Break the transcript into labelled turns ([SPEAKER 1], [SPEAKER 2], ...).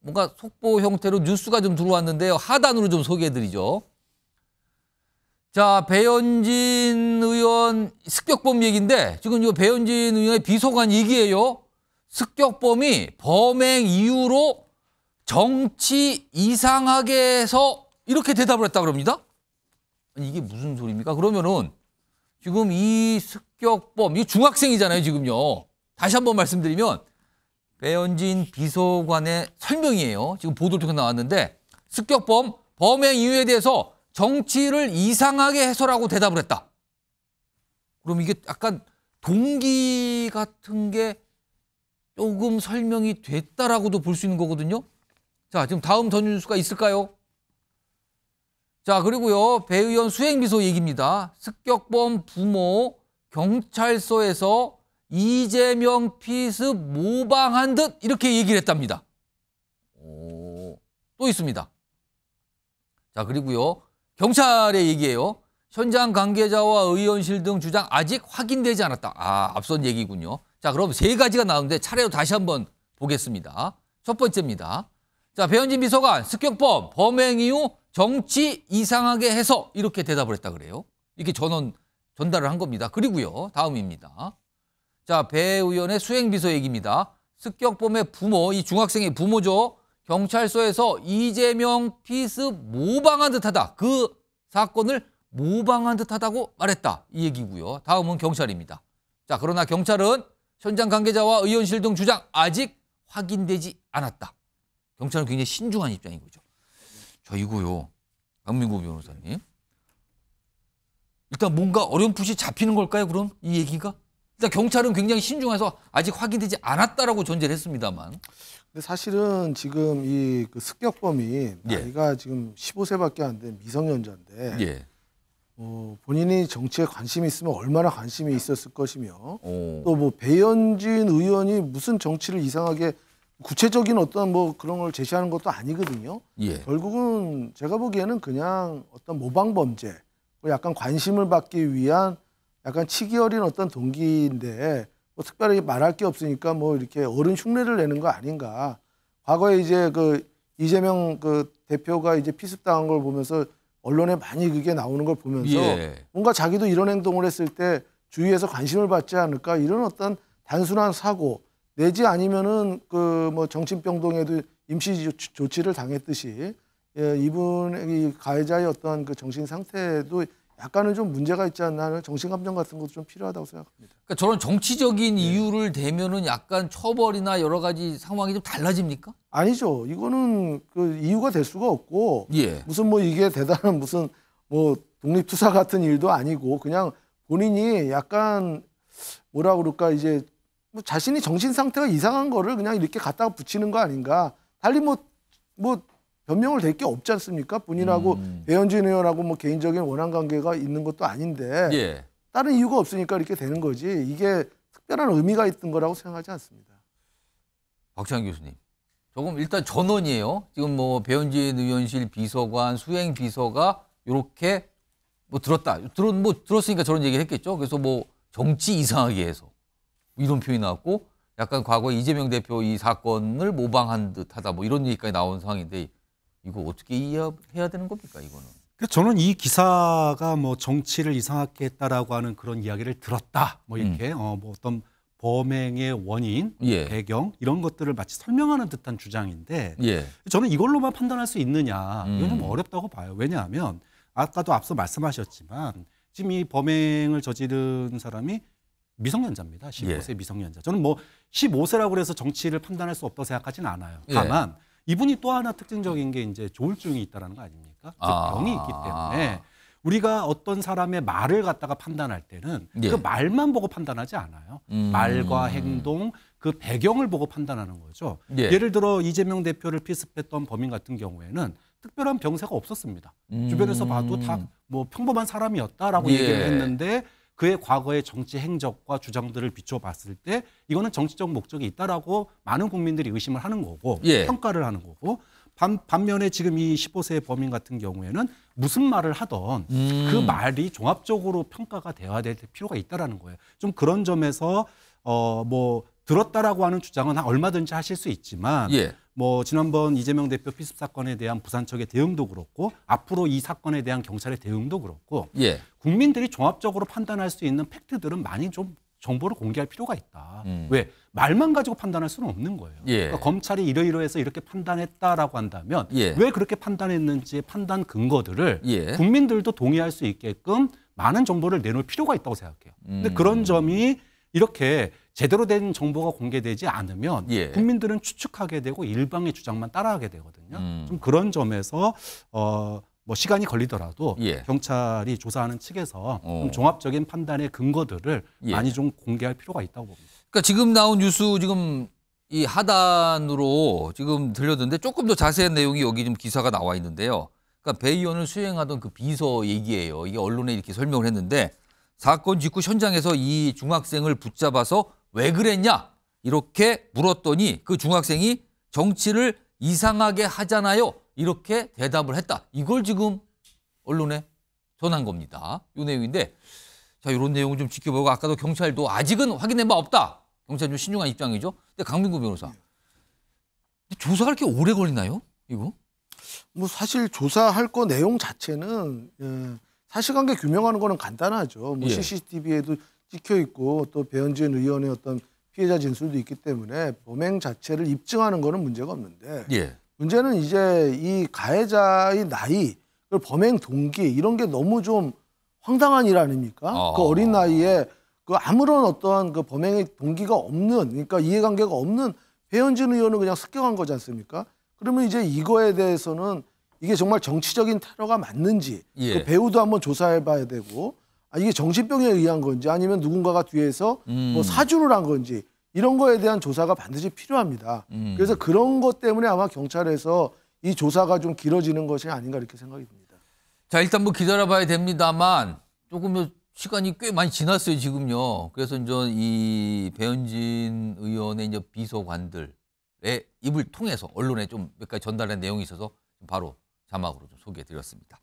[SPEAKER 1] 뭔가 속보 형태로 뉴스가 좀 들어왔는데요. 하단으로 좀 소개해드리죠. 자, 배현진 의원 습격범 얘기인데 지금 이거 배현진 의원의 비속한 얘기예요. 습격범이 범행 이후로 정치 이상하게 해서 이렇게 대답을 했다 그럽니다. 이게 무슨 소리입니까? 그러면은 지금 이 습격범, 이 중학생이잖아요, 지금요. 다시 한번 말씀드리면 배현진 비서관의 설명이에요. 지금 보도를 통해 나왔는데 습격범 범행 이유에 대해서 정치를 이상하게 해설하고 대답을 했다. 그럼 이게 약간 동기 같은 게 조금 설명이 됐다라고도 볼 수 있는 거거든요. 자, 지금 다음 전 뉴스가 있을까요? 자, 그리고요. 배 의원 수행비서 얘기입니다. 습격범 부모 경찰서에서 이재명 피습 모방한 듯 이렇게 얘기를 했답니다. 오, 또 있습니다. 자 그리고요. 경찰의 얘기예요. 현장 관계자와 의원실 등 주장 아직 확인되지 않았다. 아 앞선 얘기군요. 자 그럼 세 가지가 나오는데 차례로 다시 한번 보겠습니다. 첫 번째입니다. 자 배현진 비서관 습격범 범행 이후 정치 이상하게 해서 이렇게 대답을 했다 그래요. 이렇게 전원 전달을 한 겁니다. 그리고요. 다음입니다. 자, 배 의원의 수행비서 얘기입니다. 습격범의 부모, 이 중학생의 부모죠. 경찰서에서 이재명 피스 모방한 듯하다. 그 사건을 모방한 듯하다고 말했다. 이 얘기고요. 다음은 경찰입니다. 자, 그러나 경찰은 현장 관계자와 의원실 등 주장 아직 확인되지 않았다. 경찰은 굉장히 신중한 입장인 거죠. 자, 이거요. 강민구 변호사님. 일단 뭔가 어렴풋이 잡히는 걸까요, 그럼? 이 얘기가? 일단 경찰은 굉장히 신중해서 아직 확인되지 않았다라고 전제를 했습니다만.
[SPEAKER 2] 근데 사실은 지금 이그 습격범이 예. 나이가 예. 지금 15세밖에 안 된 미성년자인데 예. 어, 본인이 정치에 관심이 있으면 얼마나 관심이 있었을 것이며 어. 또뭐 배현진 의원이 무슨 정치를 이상하게 구체적인 어떤 뭐 그런 걸 제시하는 것도 아니거든요. 예. 결국은 제가 보기에는 그냥 어떤 모방 범죄, 뭐 약간 관심을 받기 위한 약간 치기 어린 어떤 동기인데 뭐 특별히 말할 게 없으니까 뭐 이렇게 어른 흉내를 내는 거 아닌가. 과거에 이제 그 이재명 그 대표가 이제 피습당한 걸 보면서 언론에 많이 그게 나오는 걸 보면서 예. 뭔가 자기도 이런 행동을 했을 때 주위에서 관심을 받지 않을까 이런 어떤 단순한 사고 내지 아니면은 그 뭐 정신병동에도 임시 조치를 당했듯이 예, 이분이 가해자의 어떤 그 정신 상태도 약간은 좀 문제가 있지 않나 하는 정신감정 같은 것도 좀 필요하다고 생각합니다.
[SPEAKER 1] 그러니까 저런 정치적인 네. 이유를 대면은 약간 처벌이나 여러 가지 상황이 좀 달라집니까?
[SPEAKER 2] 아니죠. 이거는 그 이유가 될 수가 없고 예. 무슨 뭐 이게 대단한 무슨 뭐 독립투사 같은 일도 아니고 그냥 본인이 약간 뭐라 그럴까 이제 뭐 자신이 정신 상태가 이상한 거를 그냥 이렇게 갖다 붙이는 거 아닌가. 달리 뭐뭐 뭐, 뭐 변명을 될 게 없지 않습니까? 본인하고 음. 배현진 의원하고 뭐 개인적인 원한 관계가 있는 것도 아닌데 예. 다른 이유가 없으니까 이렇게 되는 거지 이게 특별한 의미가 있던 거라고 생각하지 않습니다.
[SPEAKER 1] 박찬 교수님. 조금 일단 전원이에요. 지금 뭐 배현진 의원실 비서관, 수행 비서가 이렇게 뭐 들었다. 들었 뭐 들었으니까 저런 얘기 했겠죠. 그래서 뭐 정치 이상하게 해서 뭐 이런 표현이 나왔고 약간 과거 이재명 대표 이 사건을 모방한 듯하다. 뭐 이런 얘기까지 나온 상황인데 이거 어떻게 이해해야 되는 겁니까 이거는?
[SPEAKER 3] 그 저는 이 기사가 뭐 정치를 이상하게 했다라고 하는 그런 이야기를 들었다 뭐 음. 이렇게 음. 어, 어뭐 어떤 범행의 원인, 예. 배경 이런 것들을 마치 설명하는 듯한 주장인데 예. 저는 이걸로만 판단할 수 있느냐 음. 이건 좀 어렵다고 봐요. 왜냐하면 아까도 앞서 말씀하셨지만 지금 이 범행을 저지른 사람이 미성년자입니다. 15세 예. 미성년자. 저는 뭐 15세라고 해서 정치를 판단할 수 없다고 생각하진 않아요. 예. 다만 이분이 또 하나 특징적인 게 이제 조울증이 있다라는 거 아닙니까? 즉 아. 병이 있기 때문에 우리가 어떤 사람의 말을 갖다가 판단할 때는 그 예. 그 말만 보고 판단하지 않아요. 음. 말과 행동, 그 배경을 보고 판단하는 거죠. 예. 를 들어 이재명 대표를 피습했던 범인 같은 경우에는 특별한 병세가 없었습니다. 음. 주변에서 봐도 다 뭐 평범한 사람이었다라고 예. 얘기를 했는데 그의 과거의 정치 행적과 주장들을 비춰봤을 때 이거는 정치적 목적이 있다라고 많은 국민들이 의심을 하는 거고 예. 평가를 하는 거고 반, 반면에 지금 이 15세 범인 같은 경우에는 무슨 말을 하던 음. 그 말이 종합적으로 평가가 되어야 될 필요가 있다라는 거예요. 좀 그런 점에서 어뭐 들었다라고 하는 주장은 얼마든지 하실 수 있지만 예. 뭐 지난번 이재명 대표 피습 사건에 대한 부산 측의 대응도 그렇고 앞으로 이 사건에 대한 경찰의 대응도 그렇고 예. 국민들이 종합적으로 판단할 수 있는 팩트들은 많이 좀 정보를 공개할 필요가 있다. 음. 왜 말만 가지고 판단할 수는 없는 거예요. 예. 그러니까 검찰이 이러이러해서 이렇게 판단했다라고 한다면 예. 왜 그렇게 판단했는지의 판단 근거들을 예. 국민들도 동의할 수 있게끔 많은 정보를 내놓을 필요가 있다고 생각해요. 음. 근데 그런 점이 이렇게 제대로 된 정보가 공개되지 않으면 예. 국민들은 추측하게 되고 일방의 주장만 따라하게 되거든요. 음. 좀 그런 점에서 어. 뭐 시간이 걸리더라도 예. 경찰이 조사하는 측에서 어. 좀 종합적인 판단의 근거들을 예. 많이 좀 공개할 필요가 있다고 봅니다. 그러니까 지금 나온 뉴스 지금 이 하단으로 지금
[SPEAKER 1] 들려드는데 조금 더 자세한 내용이 여기 지 기사가 나와 있는데요. 그러니까 배 의원을 수행하던 그 비서 얘기예요. 이게 언론에 이렇게 설명을 했는데 사건 직후 현장에서 이 중학생을 붙잡아서 왜 그랬냐? 이렇게 물었더니 그 중학생이 정치를 이상하게 하잖아요. 이렇게 대답을 했다. 이걸 지금 언론에 전한 겁니다. 이 내용인데 자 이런 내용을 좀 지켜보고 아까도 경찰도 아직은 확인된 바 없다. 경찰 좀 신중한 입장이죠. 근데 강민구 변호사 조사할 게 오래 걸리나요? 이거?
[SPEAKER 2] 뭐 사실 조사할 거 내용 자체는 예, 사실관계 규명하는 거는 간단하죠. 뭐 예. CCTV에도 찍혀 있고 또 배현진 의원의 어떤 피해자 진술도 있기 때문에 범행 자체를 입증하는 거는 문제가 없는데 예. 문제는 이제 이 가해자의 나이, 그 범행 동기 이런 게 너무 좀 황당한 일 아닙니까? 어. 그 어린 나이에 그 아무런 어떠한 그 범행의 동기가 없는 그러니까 이해관계가 없는 배현진 의원은 그냥 습격한 거지 않습니까? 그러면 이제 이거에 대해서는 이게 정말 정치적인 테러가 맞는지 그 예. 그 배우도 한번 조사해 봐야 되고 아, 이게 정신병에 의한 건지 아니면 누군가가 뒤에서 뭐 음. 뭐 사주를 한 건지 이런 거에 대한 조사가 반드시 필요합니다. 음. 그래서 그런 것 때문에 아마 경찰에서 이 조사가 좀 길어지는 것이 아닌가 이렇게 생각이 듭니다.
[SPEAKER 1] 자, 일단 뭐 기다려봐야 됩니다만 조금 시간이 꽤 많이 지났어요, 지금요. 그래서 이제 이 배현진 의원의 이제 비서관들의 입을 통해서 언론에 좀 몇 가지 전달한 내용이 있어서 바로 자막으로 좀 소개해 드렸습니다.